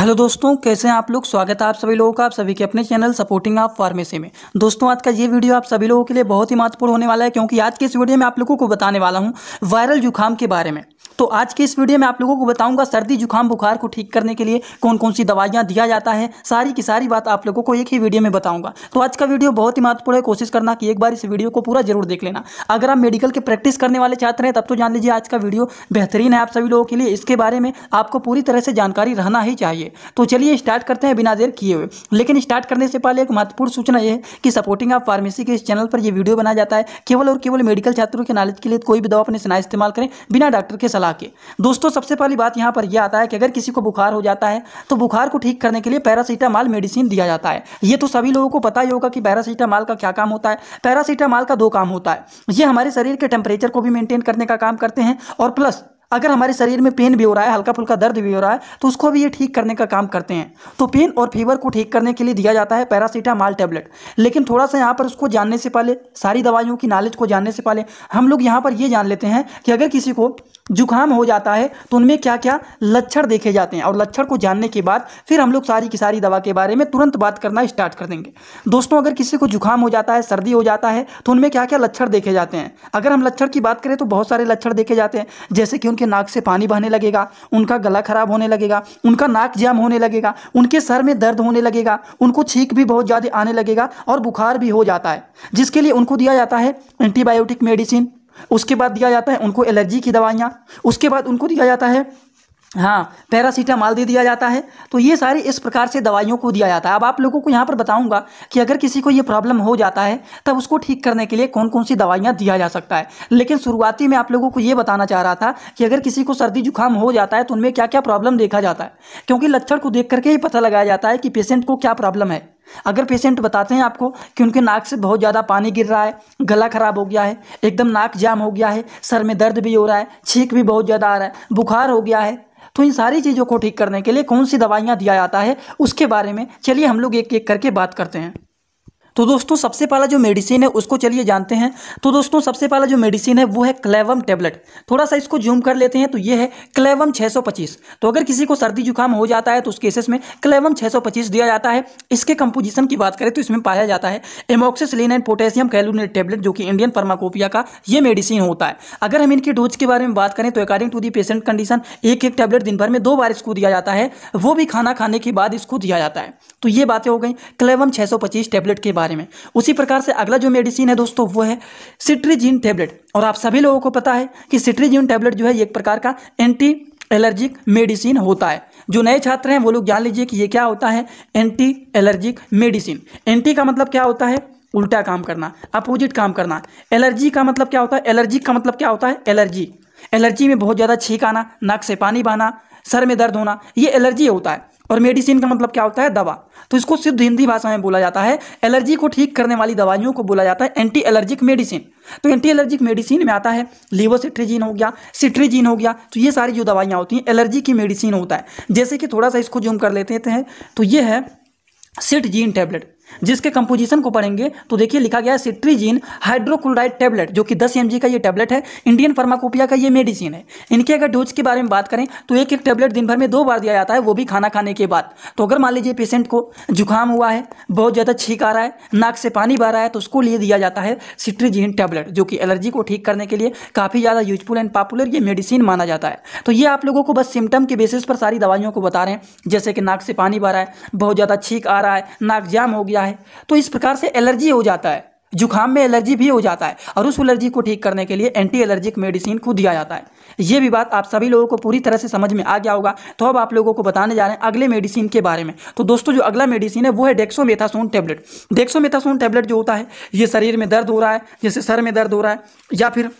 hello दोस्तों कैसे हैं आप लोग स्वागत है आप सभी लोगों का आप सभी के अपने चैनल सपोर्टिंग आप फार्मेसी में दोस्तों आज का ये वीडियो आप सभी लोगों के लिए बहुत ही महत्वपूर्ण होने वाला है क्योंकि आज के इस वीडियो में आप लोगों को बताने वाला हूँ वायरल जुकाम के बारे में तो आज के इस वीडियो में आप लोगों को बताऊंगा सर्दी जुकाम बुखार को ठीक करने के लिए कौन कौन सी दवाइयाँ दिया जाता है सारी की सारी बात आप लोगों को एक ही वीडियो में बताऊंगा तो आज का वीडियो बहुत ही महत्वपूर्ण है कोशिश करना कि एक बार इस वीडियो को पूरा जरूर देख लेना अगर आप मेडिकल के प्रैक्टिस करने वाले छात्र हैं तब तो जान लीजिए आज का वीडियो बेहतरीन है आप सभी लोगों के लिए इसके बारे में आपको पूरी तरह से जानकारी रहना ही चाहिए तो चलिए स्टार्ट करते हैं बिना देर किए हुए लेकिन स्टार्ट करने से पहले एक महत्वपूर्ण सूचना यह है कि सपोर्टिंग आप फार्मेसी के इस चैनल पर यह वीडियो बनाया जाता है केवल और केवल मेडिकल छात्रों के नॉलेज के लिए कोई भी दवा अपने सुना इस्तेमाल करें बिना डॉक्टर के सलाह के दोस्तों सबसे पहली बात यहाँ पर यह आता है कि अगर किसी को बुखार हो जाता है तो बुखार को ठीक करने के लिए पैरासीटामॉल मेडिसिन दिया जाता है ये तो सभी लोगों को पता ही होगा कि पैरासीटामॉल का क्या काम होता है पैरासीटामॉल का दो काम होता है ये हमारे शरीर के टेम्परेचर को भी मेनटेन करने का काम करते हैं और प्लस अगर हमारे शरीर में पेन भी हो रहा है हल्का फुल्का दर्द भी हो रहा है तो उसको भी ये ठीक करने का काम करते हैं तो पेन और फीवर को ठीक करने के लिए दिया जाता है पैरासीटामॉल टैबलेट लेकिन थोड़ा सा यहाँ पर उसको जानने से पहले सारी दवाइयों की नॉलेज को जानने से पहले हम लोग यहाँ पर ये जान लेते हैं कि अगर किसी को जुकाम हो जाता है तो उनमें क्या क्या लक्षण देखे जाते हैं और लक्षण को जानने के बाद फिर हम लोग सारी की सारी दवा के बारे में तुरंत बात करना स्टार्ट कर देंगे दोस्तों अगर किसी को जुकाम हो जाता है सर्दी हो जाता है तो उनमें क्या क्या लक्षण देखे जाते हैं अगर हम लक्षण की बात करें तो बहुत सारे लक्षण देखे जाते हैं जैसे कि उनके नाक से पानी बहने लगेगा उनका गला खराब होने लगेगा उनका नाक जाम होने लगेगा उनके सर में दर्द होने लगेगा उनको छींक भी बहुत ज़्यादा आने लगेगा और बुखार भी हो जाता है जिसके लिए उनको दिया जाता है एंटीबायोटिक मेडिसिन उसके बाद दिया जाता है उनको एलर्जी की दवाइयाँ उसके बाद उनको दिया जाता है हाँ पैरासीटामॉल दे दिया जाता है तो ये सारे इस प्रकार से दवाइयों को दिया जाता है अब आप लोगों को यहाँ पर बताऊंगा कि अगर किसी को ये प्रॉब्लम हो जाता है तब उसको ठीक करने के लिए कौन कौन सी दवाइयाँ दिया जा सकता है लेकिन शुरुआती में आप लोगों को ये बताना चाह रहा था कि अगर किसी को सर्दी जुकाम हो जाता है तो उनमें क्या क्या प्रॉब्लम देखा जाता है क्योंकि लक्षण को देख करके ही पता लगाया जाता है कि पेशेंट को क्या प्रॉब्लम है अगर पेशेंट बताते हैं आपको कि उनके नाक से बहुत ज़्यादा पानी गिर रहा है गला ख़राब हो गया है एकदम नाक जाम हो गया है सर में दर्द भी हो रहा है छींक भी बहुत ज़्यादा आ रहा है बुखार हो गया है तो इन सारी चीज़ों को ठीक करने के लिए कौन सी दवाइयाँ दिया जाता है उसके बारे में चलिए हम लोग एक एक करके बात करते हैं तो दोस्तों सबसे पहला जो मेडिसिन है उसको चलिए जानते हैं तो दोस्तों सबसे पहला जो मेडिसिन है वो है क्लेवम टेबलेट थोड़ा सा इसको जूम कर लेते हैं तो ये है क्लेवम 625 तो अगर किसी को सर्दी जुकाम हो जाता है तो उस केसेस में क्लेवम 625 दिया जाता है इसके कंपोजिशन की बात करें तो इसमें पाया जाता है amoxicillin and potassium clavulanate tablet जो कि इंडियन फार्माकोपिया का ये मेडिसिन होता है अगर हम इनकी डोज के बारे में बात करें तो according to the patient condition एक एक टैबलेट दिन भर में दो बार इसको दिया जाता है वो भी खाना खाने के बाद इसको दिया जाता है तो ये बातें हो गई क्लेवम छः टैबलेट के बारे में उसी प्रकार से अगला जो मेडिसिन है दोस्तों वो है सिट्रीजिन टैबलेट और आप सभी लोगों को पता है कि सिट्रीजिन टैबलेट जो है एक प्रकार का एंटी एलर्जिक मेडिसिन होता है जो नए छात्र हैं वो लोग जान लीजिए कि ये क्या होता है एंटी एलर्जिक मेडिसिन एंटी का मतलब क्या होता है उल्टा काम करना अपोजिट काम करना एलर्जी का मतलब क्या होता है एलर्जिक का मतलब क्या होता है एलर्जी एलर्जी में बहुत ज़्यादा छींक आना नाक से पानी बहाना सर में दर्द होना ये एलर्जी होता है और मेडिसिन का मतलब क्या होता है दवा तो इसको सिर्फ हिंदी भाषा में बोला जाता है एलर्जी को ठीक करने वाली दवाइयों को बोला जाता है एंटी एलर्जिक मेडिसिन तो एंटी एलर्जिक मेडिसिन में आता है लीवोसिट्रीजिन हो गया सिट्रीजिन हो गया तो ये सारी जो दवाइयाँ होती हैं एलर्जी की मेडिसिन होता है जैसे कि थोड़ा सा इसको जूम कर लेते हैं तो ये है सिटजीन टैबलेट जिसके कंपोजिशन को पढ़ेंगे तो देखिए लिखा गया है सिट्रीजिन हाइड्रोक्लोराइड टैबलेट जो कि 10 एम का ये टैबलेट है इंडियन फार्माकोपिया का ये मेडिसिन है इनके अगर डोज के बारे में बात करें तो एक एक टैबलेट दिन भर में दो बार दिया जाता है वो भी खाना खाने के बाद तो अगर मान लीजिए पेशेंट को जुकाम हुआ है बहुत ज़्यादा छींक आ रहा है नाक से पानी बह रहा है तो उसको लिए दिया जाता है सिट्रीजिन टैबलेट जो कि एलर्जी को ठीक करने के लिए काफ़ी ज़्यादा यूजफुल एंड पॉपुलर ये मेडिसिन माना जाता है तो ये आप लोगों को बस सिम्टम के बेसिस पर सारी दवाइयों को बता रहे हैं जैसे कि नाक से पानी बह रहा है बहुत ज़्यादा छींक आ रहा है नाक जाम हो गया किया है तो इस प्रकार से एलर्जी हो जाता है जुखाम में एलर्जी भी हो जाता है और उस एलर्जी को ठीक करने के लिए एंटी एलर्जिक मेडिसिन को दिया जाता है ये भी बात आप सभी लोगों को पूरी तरह से समझ में आ गया होगा तो अब आप लोगों को बताने जा रहे हैं अगले मेडिसिन के बारे में तो दोस्तों जो अगला मेडिसिन है वो है डेक्सोमेथासोन टैबलेट डेक्सोमेथासोन टेबलेट जो होता है ये शरीर में दर्द हो रहा है जैसे सर में दर्द हो रहा है या फिर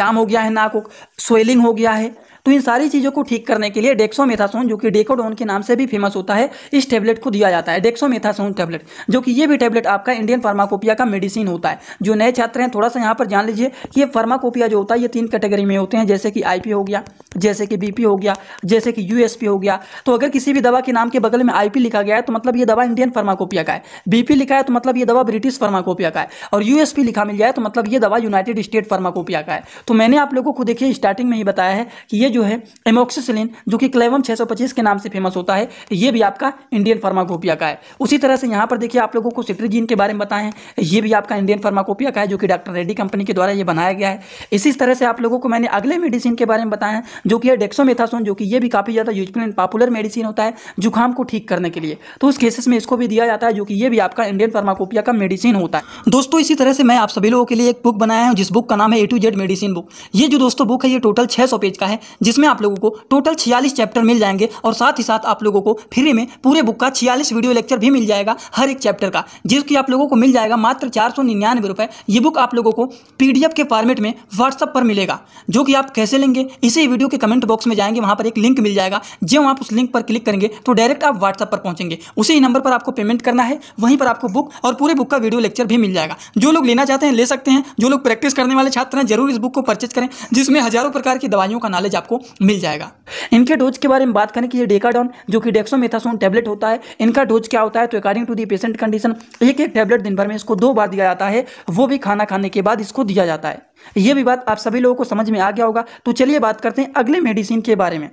जाम हो गया है नाक स्वेलिंग हो गया है तो इन सारी चीज़ों को ठीक करने के लिए डेक्सोमेथासोन जो कि डेकोडोन के नाम से भी फेमस होता है इस टेबलेट को दिया जाता है डेक्सोमेथासोन टैबलेट जो कि ये भी टैबलेट आपका इंडियन फार्माकोपिया का मेडिसिन होता है जो नए छात्र हैं थोड़ा सा यहाँ पर जान लीजिए कि ये फार्माकोपिया जो होता है ये तीन कैटेगरी में होते हैं जैसे कि आई हो गया जैसे कि बी हो गया जैसे कि यू हो गया तो अगर किसी भी दवा के नाम के बगल में आई लिखा गया है तो मतलब ये दवा इंडियन फार्माकोपिया का है बीपी लिखा है तो मतलब ये दवा ब्रिटिश फार्माकोपिया का है और यूएसपी लिखा मिल जाए तो मतलब ये दवा यूनाइटेड स्टेट फार्माकोपिया का है तो मैंने आप लोगों को देखिए स्टार्टिंग में ही बताया है कि ये जो है एमोक्सिसिलिन जो कि क्लेवम 625 के नाम से फेमस होता है ये भी आपका इंडियन फार्माकोपिया का है उसी तरह से यहाँ पर देखिए आप लोगों को सिट्रीजीन के बारे में बताएं ये भी आपका इंडियन फार्माकोपिया का है जो कि डॉक्टर रेड्डी कंपनी के द्वारा ये बनाया गया है इसी तरह से आप लोगों को मैंने अगले मेडिसिन के बारे में बताया जो कि है डेक्सोमेथासोन जो कि ये भी काफ़ी ज़्यादा यूजफुल एंड पॉपुलर मेडिसिन होता है जुकाम को ठीक करने के लिए तो उस केसेस में इसको भी दिया जाता है जो कि ये भी आपका इंडियन फार्माकोपिया का मेडिसिन होता है दोस्तों इसी तरह से मैं आप सभी लोगों के लिए एक बुक बनाया हूँ जिस बुक का नाम है A to Z medicine book ये जो दोस्तों बुक है ये टोटल छः पेज का है जिसमें आप लोगों को टोटल छियालीस चैप्टर मिल जाएंगे और साथ ही साथ आप लोगों को फ्री में पूरे बुक का छियालीस वीडियो लेक्चर भी मिल जाएगा हर एक चैप्टर का जिसकी आप लोगों को मिल जाएगा मात्र चार सौ निन्यानवे रुपये ये बुक आप लोगों को पीडीएफ के फॉर्मेट में व्हाट्सअप पर मिलेगा जो कि आप कैसे लेंगे इसी वीडियो के कमेंट बॉक्स में जाएंगे वहाँ पर एक लिंक मिल जाएगा जब आप उस लिंक पर क्लिक करेंगे तो डायरेक्ट आप व्हाट्सअप पर पहुँचेंगे उसी नंबर पर आपको पेमेंट करना है वहीं पर आपको बुक और पूरे बुक का वीडियो लेक्चर भी मिल जाएगा जो लोग लेना चाहते हैं ले सकते हैं जो लोग प्रैक्टिस करने वाले छात्र हैं जरूर इस बुक को परचेज करें जिसमें हजारों प्रकार की दवाइयों का नॉलेज आपको आपको मिल जाएगा इनके डोज के बारे में बात करें कि ये डेकाडॉन जो कि डेक्सोमेथासोन टैबलेट होता है इनका डोज क्या होता है तो according to the patient condition एक एक टैबलेट दिन भर में इसको दो बार दिया जाता है वो भी खाना खाने के बाद इसको दिया जाता है ये भी बात आप सभी लोगों को समझ में आ गया होगा तो चलिए बात करते हैं अगले मेडिसिन के बारे में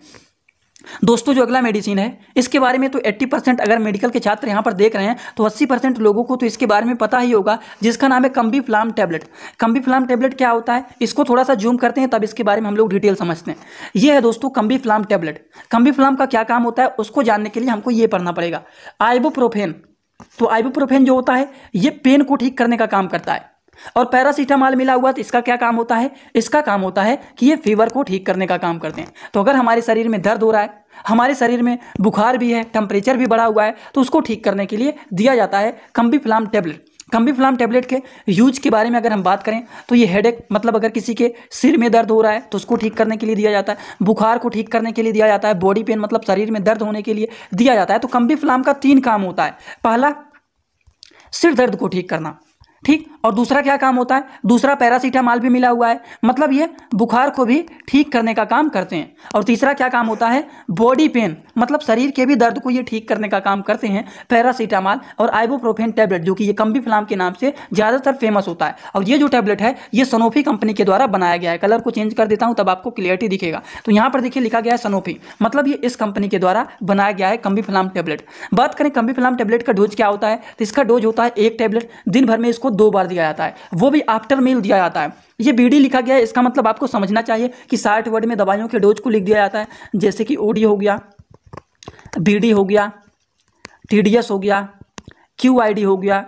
दोस्तों जो अगला मेडिसिन है इसके बारे में तो 80 परसेंट अगर मेडिकल के छात्र यहाँ पर देख रहे हैं तो 80 परसेंट लोगों को तो इसके बारे में पता ही होगा जिसका नाम है कम्बी फ्लाम टैबलेट कम्बी फ्लाम टैबलेट क्या होता है इसको थोड़ा सा जूम करते हैं तब इसके बारे में हम लोग डिटेल समझते हैं ये है दोस्तों कम्बी फ्लाम टैबलेट कम्बी फ्लाम का क्या काम होता है उसको जानने के लिए हमको ये पढ़ना पड़ेगा आइबोप्रोफेन तो आइबोप्रोफेन जो होता है ये पेन को ठीक करने का काम करता है और पैरासीटामॉल मिला हुआ तो इसका क्या काम होता है इसका काम होता है कि ये फीवर को ठीक करने का काम करते हैं तो अगर हमारे शरीर में दर्द हो रहा है हमारे शरीर में बुखार भी है टेम्परेचर भी बढ़ा हुआ है तो उसको ठीक करने के लिए दिया जाता है Combiflam tablet Combiflam tablet के यूज के बारे में अगर हम बात करें तो ये हेडेक मतलब अगर किसी के सिर में दर्द हो रहा है तो उसको ठीक करने के लिए दिया जाता है बुखार को ठीक करने के लिए दिया जाता है बॉडी पेन मतलब शरीर में दर्द होने के लिए दिया जाता है तो कम्बी फ्लाम का तीन काम होता है पहला सिर दर्द को ठीक करना ठीक और दूसरा क्या काम होता है दूसरा पैरासीटामॉल भी मिला हुआ है मतलब ये बुखार को भी ठीक करने का काम करते हैं और तीसरा क्या काम होता है बॉडी पेन मतलब शरीर के भी दर्द को ये ठीक करने का काम करते हैं पैरासीटामॉल और आइबोप्रोफेन टैबलेट जो कि ये कम्बी फ्लाम के नाम से ज़्यादातर फेमस होता है और ये जो टैबलेट है ये सनोफी कंपनी के द्वारा बनाया गया है कलर को चेंज कर देता हूँ तब आपको क्लियरिटी दिखेगा तो यहाँ पर देखिए लिखा गया है सनोफी मतलब ये इस कंपनी के द्वारा बनाया गया है कम्बी फ्लाम टैबलेट बात करें कम्बी फ्लाम टैबलेट का डोज क्या होता है तो इसका डोज होता है एक टैबलेट दिन भर में इसको दो बार दिया जाता है वो भी आफ्टर मील दिया जाता है ये बीडी लिखा गया है इसका मतलब आपको समझना चाहिए कि साठ वर्ड में दवाइयों के डोज को लिख दिया जाता है जैसे कि ओडी हो गया बी डी हो गया टी डी एस हो गया क्यू आई डी हो गया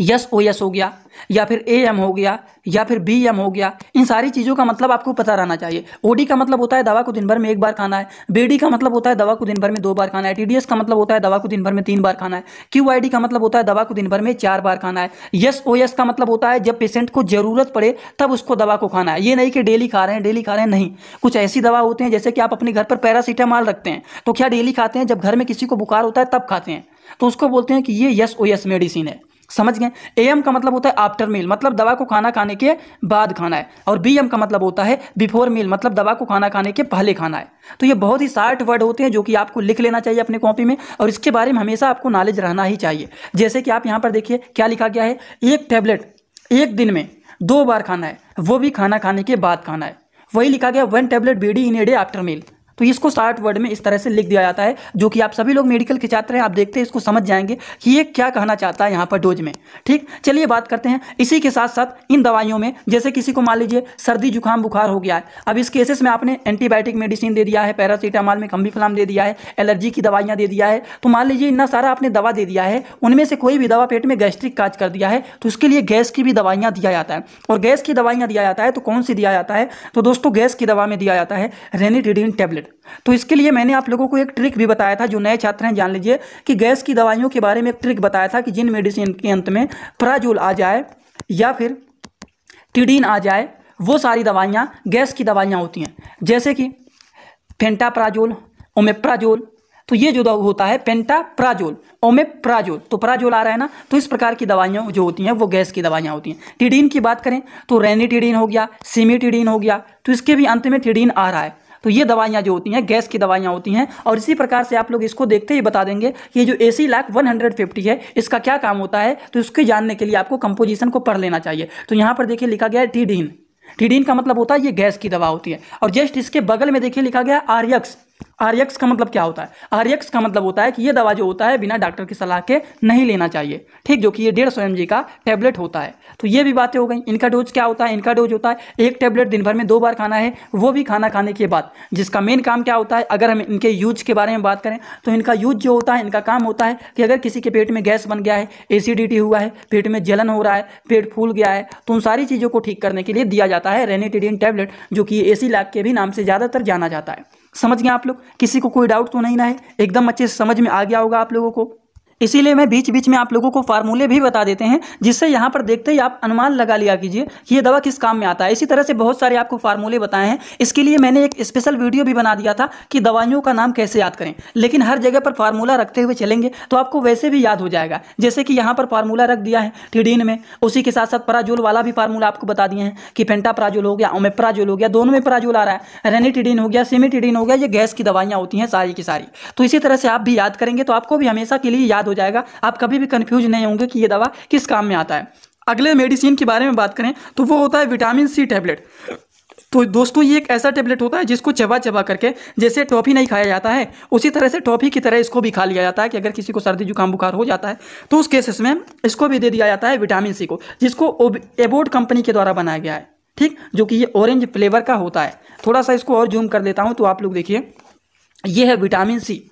यस ओ यस हो गया या फिर ए एम हो गया या फिर बी एम हो गया इन सारी चीज़ों का मतलब आपको पता रहना चाहिए ओडी का मतलब होता है दवा को दिन भर में एक बार खाना है बीडी का मतलब होता है दवा को दिन भर में दो बार खाना है टीडीएस का मतलब होता है दवा को दिन भर में तीन बार खाना है क्यू आई डी का मतलब होता है दवा को दिन भर में चार बार खाना है यस ओ यस का मतलब होता है जब पेशेंट को ज़रूरत पड़े तब उसको दवा को खाना है ये नहीं कि डेली खा रहे हैं डेली खा रहे हैं नहीं कुछ ऐसी दवा होते हैं जैसे कि आप अपने घर पर पैरासीटामॉल रखते हैं तो क्या डेली खाते हैं जब घर में किसी को बुखार होता है तब खाते हैं तो उसको बोलते हैं कि ये यस ओ यस मेडिसिन है समझ गए एम का मतलब होता है आफ्टर मील मतलब दवा को खाना खाने के बाद खाना है और बी एम का मतलब होता है बिफोर मील मतलब दवा को खाना खाने के पहले खाना है तो ये बहुत ही शार्ट वर्ड होते हैं जो कि आपको लिख लेना चाहिए अपने कॉपी में और इसके बारे में हमेशा आपको नॉलेज रहना ही चाहिए जैसे कि आप यहाँ पर देखिए क्या लिखा गया है एक टैबलेट एक दिन में दो बार खाना है वो भी खाना खाने के बाद खाना है वही लिखा गया one tablet B D in a day after meal तो इसको शॉर्ट वर्ड में इस तरह से लिख दिया जाता है जो कि आप सभी लोग मेडिकल के छात्र हैं आप देखते हैं इसको समझ जाएंगे कि ये क्या कहना चाहता है यहाँ पर डोज में ठीक चलिए बात करते हैं इसी के साथ साथ इन दवाइयों में जैसे किसी को मान लीजिए सर्दी जुकाम बुखार हो गया है अब इस केसेस में आपने एंटीबायोटिक मेडिसिन दे दिया है पैरासीटामॉल में कम्बी दे दिया है एलर्जी की दवाइयाँ दे दिया है तो मान लीजिए इतना सारा आपने दवा दे दिया है उनमें से कोई भी दवा पेट में गैस्ट्रिक काज कर दिया है तो उसके लिए गैस की भी दवाइयाँ दिया जाता है और गैस की दवाइयाँ दिया जाता है तो कौन सी दिया जाता है तो दोस्तों गैस की दवा में दिया जाता है रेनिटिडिन टेबलेट रिलेटेड तो इसके लिए मैंने आप लोगों को एक ट्रिक भी बताया था जो नए छात्र हैं जान लीजिए कि गैस की दवाइयों के बारे में एक ट्रिक बताया था कि जिन मेडिसिन के अंत में प्राजोल आ जाए या फिर टिडीन आ जाए वो सारी दवाइयाँ गैस की दवाइयाँ होती हैं जैसे कि फेंटाप्राजोल ओमेप्राजोल तो ये जो होता है पेंटाप्राजोल ओमेप्राजोल तो प्राजोल आ रहा है ना तो इस प्रकार की दवाइयाँ जो होती हैं वो गैस की दवाइयाँ होती हैं टिडीन की बात करें तो रेनी हो गया सीमीटिडीन हो गया तो इसके भी अंत में टिडीन आ रहा है तो ये दवाइयाँ जो होती हैं गैस की दवाइयाँ होती हैं और इसी प्रकार से आप लोग इसको देखते ही बता देंगे कि ये जो सी लाख वन हंड्रेड फिफ्टी है इसका क्या काम होता है तो उसके जानने के लिए आपको कंपोजिशन को पढ़ लेना चाहिए तो यहाँ पर देखिए लिखा गया है टीडीन टीडीन का मतलब होता है ये गैस की दवा होती है और जस्ट इसके बगल में देखिए लिखा गया आर्यक्स आरएक्स का मतलब क्या होता है आरएक्स का मतलब होता है कि ये दवा जो होता है बिना डॉक्टर की सलाह के नहीं लेना चाहिए ठीक जो कि ये डेढ़ सौ एम का टैबलेट होता है तो ये भी बातें हो गई इनका डोज क्या होता है इनका डोज होता है एक टैबलेट दिन भर में दो बार खाना है वो भी खाना खाने के बाद जिसका मेन काम क्या होता है अगर हम इनके यूज के बारे में बात करें तो इनका यूज जो होता है इनका काम होता है कि अगर किसी के पेट में गैस बन गया है एसिडिटी हुआ है पेट में जलन हो रहा है पेट फूल गया है तो उन सारी चीज़ों को ठीक करने के लिए दिया जाता है रेनेटेडियन टैबलेट जो कि ए लाख के भी नाम से ज़्यादातर जाना जाता है समझ गए आप लोग किसी को कोई डाउट तो नहीं ना है एकदम अच्छे से समझ में आ गया होगा आप लोगों को इसीलिए मैं बीच बीच में आप लोगों को फार्मूले भी बता देते हैं जिससे यहाँ पर देखते ही आप अनुमान लगा लिया कीजिए कि ये दवा किस काम में आता है इसी तरह से बहुत सारे आपको फार्मूले बताए हैं इसके लिए मैंने एक स्पेशल वीडियो भी बना दिया था कि दवाइयों का नाम कैसे याद करें लेकिन हर जगह पर फार्मूला रखते हुए चलेंगे तो आपको वैसे भी याद हो जाएगा जैसे कि यहाँ पर फार्मूला रख दिया है थीडीन में उसी के साथ साथ पराजोल वाला भी फार्मूला आपको बता दिए हैं कि पेंटा फेंटाप्राजोल हो गया ओमेप्राजोल हो गया दोनों में प्राजोल आ रहा है रेनीटिडीन हो गया सेमिटिडीन हो गया ये गैस की दवाइयाँ होती हैं सारी की सारी तो इसी तरह से आप भी याद करेंगे तो आपको भी हमेशा के लिए याद हो जाएगा आप कभी भी कन्फ्यूज नहीं होंगे कि ये दवा किस काम में आता है अगले मेडिसिन के बारे में बात करें तो वो होता है विटामिन सी टैबलेट तो दोस्तों ये एक ऐसा टेबलेट होता है जिसको चबा चबा करके जैसे टॉफ़ी नहीं खाया जाता है उसी तरह से टॉफ़ी की तरह इसको भी खा लिया जाता है कि अगर किसी को सर्दी जुकाम बुखार हो जाता है तो उस केसेस में इसको भी दे दिया जाता है विटामिन सी को जिसको एबोर्ड कंपनी के द्वारा बनाया गया है ठीक जो कि ये ऑरेंज फ्लेवर का होता है थोड़ा सा इसको और जूम कर देता हूँ तो आप लोग देखिए ये है विटामिन सी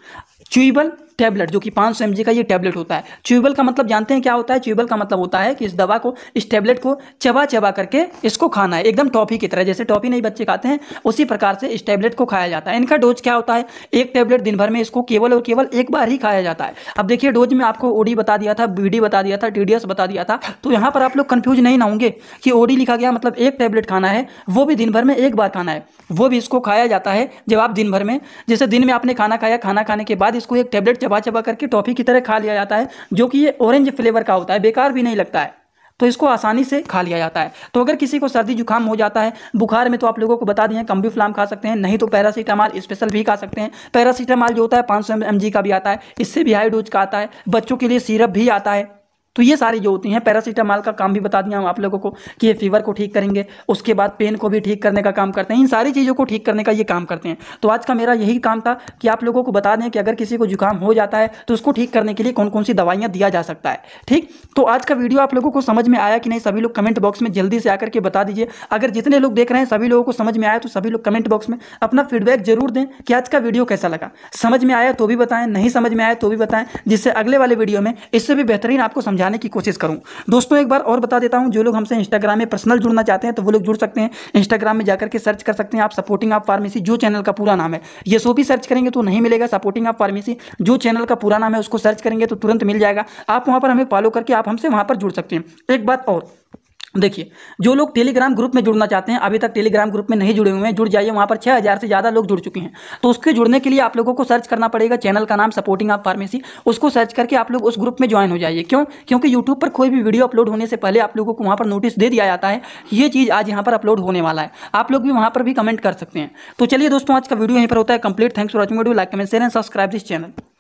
च्यूबल टैबलेट जो कि पाँच सौ का ये टैबलेट होता है च्यूबल का मतलब जानते हैं क्या होता है च्यूबल का मतलब होता है कि इस दवा को इस टैबलेट को चबा चबा करके इसको खाना है एकदम टॉफी की तरह जैसे टॉफी नहीं बच्चे खाते हैं उसी प्रकार से इस टैबलेट को खाया जाता है इनका डोज क्या होता है एक टैबलेट दिन भर में इसको केवल और केवल एक बार ही खाया जाता है अब देखिए डोज में आपको ओडी बता दिया था बीडी बता दिया था टीडीएस बता दिया था तो यहाँ पर आप लोग कन्फ्यूज नहीं ना होंगे कि ओडी लिखा गया मतलब एक टैबलेट खाना है वो भी दिन भर में एक बार खाना है वो भी इसको खाया जाता है जब आप दिन भर में जैसे दिन में आपने खाना खाया खाना खाने के बाद इसको एक टैबलेट चबा चबा करके टॉफ़ी की तरह खा लिया जाता है जो कि ये ऑरेंज फ्लेवर का होता है बेकार भी नहीं लगता है तो इसको आसानी से खा लिया जाता है तो अगर किसी को सर्दी जुकाम हो जाता है बुखार में तो आप लोगों को बता दिए कम्बी फ्लाम खा सकते हैं नहीं तो पैरासीटामॉल स्पेशल भी खा सकते हैं पैरासीटामॉल जो होता है पाँच सौ का भी आता है इससे भी हाई डोज का आता है बच्चों के लिए सीरप भी आता है तो ये सारी जो होती हैं पैरासीटामॉल का काम भी बता दिया हम आप लोगों को कि ये फीवर को ठीक करेंगे उसके बाद पेन को भी ठीक करने का काम करते हैं इन सारी चीज़ों को ठीक करने का ये काम करते हैं तो आज का मेरा यही काम था कि आप लोगों को बता दें कि अगर किसी को जुकाम हो जाता है तो उसको ठीक करने के लिए कौन कौन सी दवाइयाँ दिया जा सकता है ठीक तो आज का वीडियो आप लोगों को समझ में आया कि नहीं सभी लोग कमेंट बॉक्स में जल्दी से आकर के बता दीजिए अगर जितने लोग देख रहे हैं सभी लोगों को समझ में आया तो सभी लोग कमेंट बॉक्स में अपना फीडबैक जरूर दें कि आज का वीडियो कैसा लगा समझ में आया तो भी बताएं नहीं समझ में आया तो भी बताएं जिससे अगले वाले वीडियो में इससे भी बेहतरीन आपको समझ समझाने की कोशिश करूँ दोस्तों एक बार और बता देता हूँ जो लोग हमसे इंस्टाग्राम में पर्सनल जुड़ना चाहते हैं तो वो लोग जुड़ सकते हैं इंस्टाग्राम में जाकर के सर्च कर सकते हैं आप सपोर्टिंग आप फार्मेसी जो चैनल का पूरा नाम है ये सो भी सर्च करेंगे तो नहीं मिलेगा सपोर्टिंग आप फार्मेसी जो चैनल का पूरा नाम है उसको सर्च करेंगे तो तुरंत मिल जाएगा आप वहाँ पर हमें फॉलो करके आप हमसे वहाँ पर जुड़ सकते हैं एक बात और देखिए जो लोग टेलीग्राम ग्रुप में जुड़ना चाहते हैं अभी तक टेलीग्राम ग्रुप में नहीं जुड़े हुए हैं जुड़ जाइए वहाँ पर 6000 से ज़्यादा लोग जुड़ चुके हैं तो उसके जुड़ने के लिए आप लोगों को सर्च करना पड़ेगा चैनल का नाम सपोर्टिंग आप फार्मेसी उसको सर्च करके आप लोग उस ग्रुप में ज्वाइन हो जाइए क्यों क्योंकि यूट्यूब पर कोई भी वीडियो अपलोड होने से पहले आप लोगों को वहाँ पर नोटिस दे दिया जाता है ये चीज़ आज यहाँ पर अपलोड होने वाला है आप लोग भी वहाँ पर भी कमेंट कर सकते हैं तो चलिए दोस्तों आज का वीडियो यहीं पर होता है complete thanks for watching video like comment share and subscribe this channel